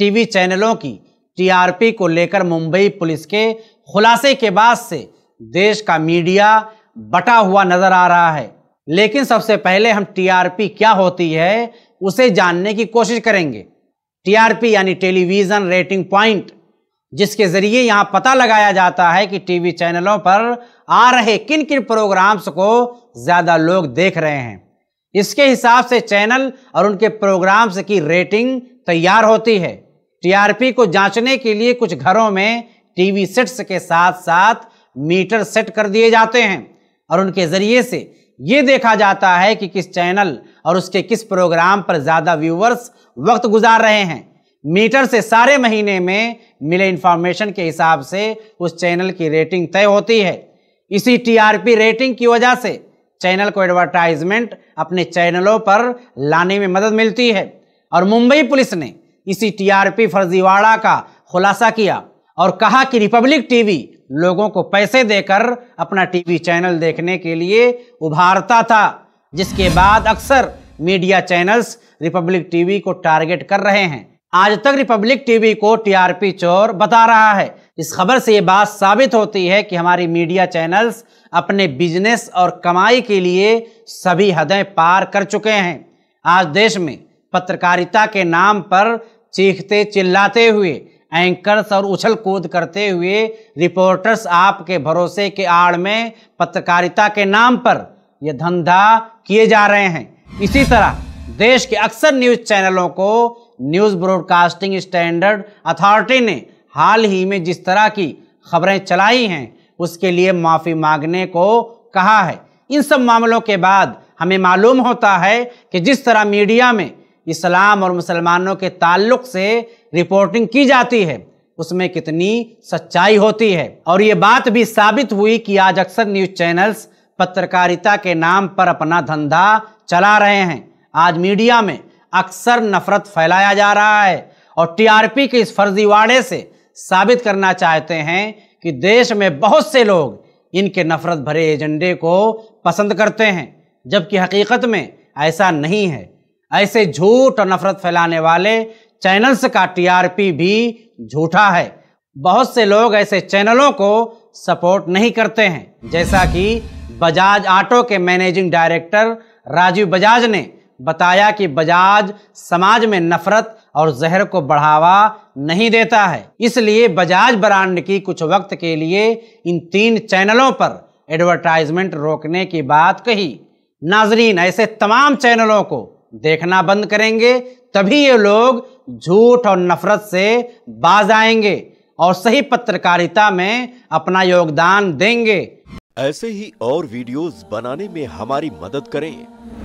TV चैनलों की TRP को लेकर मुंबई पुलिस के खुलासे के बाद से देश का मीडिया बटा हुआ नजर आ रहा है लेकिन सबसे पहले हम टीआरपी क्या होती है उसे जानने की कोशिश करेंगे टीआरपी यानी टेलीविज़न रेटिंग पॉइंट जिसके ज़रिए यहाँ पता लगाया जाता है कि टीवी चैनलों पर आ रहे किन किन प्रोग्राम्स को ज़्यादा लोग देख रहे हैं इसके हिसाब से चैनल और उनके प्रोग्राम्स की रेटिंग तैयार होती है टीआरपी को जांचने के लिए कुछ घरों में टीवी सेट्स के साथ साथ मीटर सेट कर दिए जाते हैं और उनके जरिए से ये देखा जाता है कि किस चैनल और उसके किस प्रोग्राम पर ज़्यादा व्यूवर्स वक्त गुजार रहे हैं मीटर से सारे महीने में मिले इन्फॉर्मेशन के हिसाब से उस चैनल की रेटिंग तय होती है इसी टीआरपी रेटिंग की वजह से चैनल को एडवर्टाइजमेंट अपने चैनलों पर लाने में मदद मिलती है और मुंबई पुलिस ने इसी टीआरपी फर्जीवाड़ा का खुलासा किया और कहा कि रिपब्लिक टीवी लोगों को पैसे देकर अपना टीवी चैनल देखने के लिए उभारता था जिसके बाद अक्सर मीडिया चैनल्स रिपब्लिक टीवी को टारगेट कर रहे हैं आज तक रिपब्लिक टीवी को टीआरपी चोर बता रहा है इस खबर से ये बात साबित होती है कि हमारी मीडिया चैनल्स अपने बिजनेस और कमाई के लिए सभी हदें पार कर चुके हैं आज देश में पत्रकारिता के नाम पर चीखते चिल्लाते हुए एंकर्स और उछल कूद करते हुए रिपोर्टर्स आपके भरोसे के आड़ में पत्रकारिता के नाम पर यह धंधा किए जा रहे हैं इसी तरह देश के अक्सर न्यूज चैनलों को न्यूज ब्रॉडकास्टिंग स्टैंडर्ड अथॉरिटी ने हाल ही में जिस तरह की खबरें चलाई हैं उसके लिए माफ़ी मांगने को कहा है इन सब मामलों के बाद हमें मालूम होता है कि जिस तरह मीडिया में इस्लाम और मुसलमानों के ताल्लुक से रिपोर्टिंग की जाती है उसमें कितनी सच्चाई होती है और ये बात भी साबित हुई कि आज अक्सर न्यूज़ चैनल्स पत्रकारिता के नाम पर अपना धंधा चला रहे हैं आज मीडिया में अक्सर नफरत फैलाया जा रहा है और टीआरपी के इस फर्जीवाड़े से साबित करना चाहते हैं कि देश में बहुत से लोग इनके नफरत भरे एजेंडे को पसंद करते हैं जबकि हकीकत में ऐसा नहीं है ऐसे झूठ और नफरत फैलाने वाले चैनल्स का टीआरपी भी झूठा है बहुत से लोग ऐसे चैनलों को सपोर्ट नहीं करते हैं जैसा कि बजाज ऑटो के मैनेजिंग डायरेक्टर राजीव बजाज ने बताया कि बजाज समाज में नफरत और जहर को बढ़ावा नहीं देता है इसलिए बजाज ब्रांड की कुछ वक्त के लिए इन तीन चैनलों पर एडवर्टाइजमेंट रोकने की बात कही नाजरीन ऐसे तमाम चैनलों को देखना बंद करेंगे तभी ये लोग झूठ और नफरत से बाज आएंगे और सही पत्रकारिता में अपना योगदान देंगे ऐसे ही और वीडियोस बनाने में हमारी मदद करें